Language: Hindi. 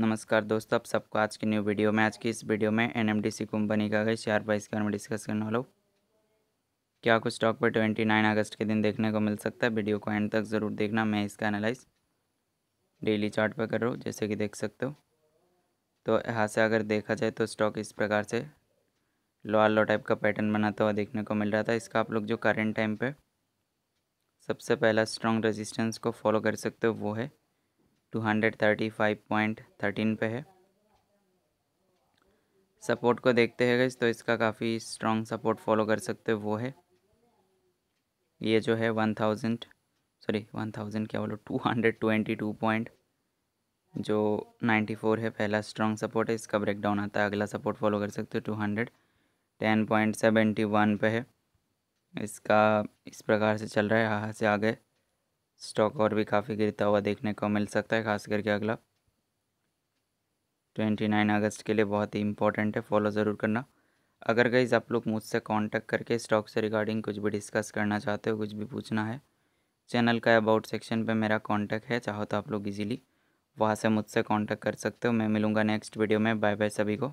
नमस्कार दोस्तों आप सबको आज की न्यू वीडियो में आज की इस वीडियो में एनएमडीसी कंपनी का गई शेयर प्राइस के बारे में डिस्कस करने वाला हूँ क्या कुछ स्टॉक पर 29 अगस्त के दिन देखने को मिल सकता है वीडियो को एंड तक ज़रूर देखना मैं इसका एनालाइज डेली चार्ट पर कर रहा हूँ जैसे कि देख सकते हो तो यहाँ से अगर देखा जाए तो स्टॉक इस प्रकार से लो लो टाइप का पैटर्न बनाता हुआ देखने को मिल रहा था इसका आप लोग जो करेंट टाइम पर सबसे पहला स्ट्रॉन्ग रेजिस्टेंस को फॉलो कर सकते हो वो है two hundred thirty five point thirteen पे है सपोर्ट को देखते हैं गई तो इसका काफ़ी स्ट्रॉन्ग सपोर्ट फॉलो कर सकते हो वो है ये जो है one thousand sorry one thousand क्या बोलो two hundred twenty two point जो नाइन्टी फोर है पहला स्ट्रॉन्ग सपोर्ट है इसका ब्रेकडाउन आता है अगला सपोर्ट फॉलो कर सकते हो two hundred ten point seventy one पे है इसका इस प्रकार से चल रहा है यहाँ से आगे स्टॉक और भी काफ़ी गिरता हुआ देखने को मिल सकता है खास करके अगला ट्वेंटी नाइन अगस्त के लिए बहुत ही इंपॉर्टेंट है फॉलो ज़रूर करना अगर गाइज आप लोग मुझसे कांटेक्ट करके स्टॉक से रिगार्डिंग कुछ भी डिस्कस करना चाहते हो कुछ भी पूछना है चैनल का अबाउट सेक्शन पे मेरा कांटेक्ट है चाहो तो आप लोग इजीली वहाँ से मुझसे कांटेक्ट कर सकते हो मैं मिलूँगा नेक्स्ट वीडियो में बाय बाय सभी को